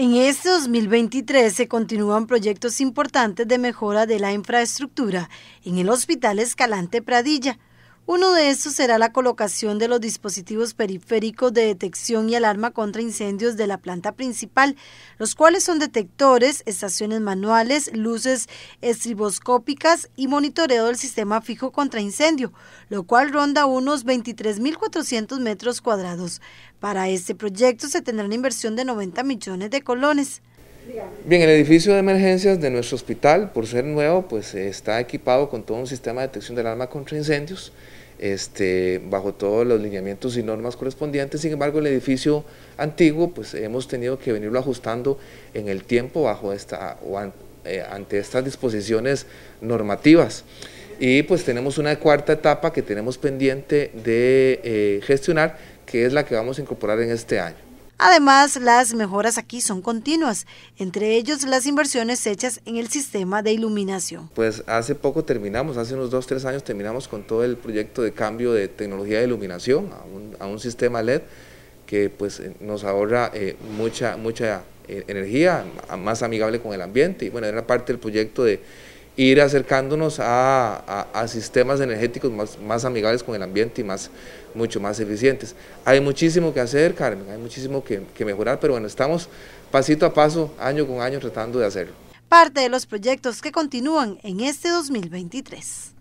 En este 2023 se continúan proyectos importantes de mejora de la infraestructura en el Hospital Escalante Pradilla, uno de estos será la colocación de los dispositivos periféricos de detección y alarma contra incendios de la planta principal, los cuales son detectores, estaciones manuales, luces estriboscópicas y monitoreo del sistema fijo contra incendio, lo cual ronda unos 23.400 metros cuadrados. Para este proyecto se tendrá una inversión de 90 millones de colones. Bien, el edificio de emergencias de nuestro hospital, por ser nuevo, pues eh, está equipado con todo un sistema de detección del alarma contra incendios, este, bajo todos los lineamientos y normas correspondientes. Sin embargo, el edificio antiguo, pues hemos tenido que venirlo ajustando en el tiempo bajo esta, eh, ante estas disposiciones normativas. Y pues tenemos una cuarta etapa que tenemos pendiente de eh, gestionar, que es la que vamos a incorporar en este año. Además, las mejoras aquí son continuas, entre ellos las inversiones hechas en el sistema de iluminación. Pues hace poco terminamos, hace unos 2 tres años terminamos con todo el proyecto de cambio de tecnología de iluminación a un, sistema LED que pues eh, nos ahorra eh, mucha, mucha eh, energía, más amigable con el ambiente y bueno, era parte del proyecto de ir acercándonos a, sistemas energéticos más, amigables con el ambiente y más, mucho más eficientes. Hay muchísimo que hacer, Carmen, hay muchísimo que, que mejorar, pero bueno, estamos pasito a paso, año con año, tratando de hacerlo. Parte de los proyectos que continúan en este 2023.